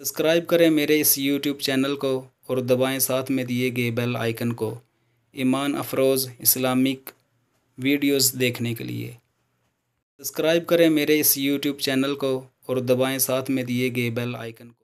subscribe करें मेरे इस यूट्यूब चैनल को और दबाएं साथ में दिए गए बेल आइकन को ईमान अफरोज़ इस्लामिक वीडियोस देखने के लिए सब्सक्राइब करें मेरे इस यूट्यूब चैनल को और दबाएं साथ में दिए गए बेल आइकन को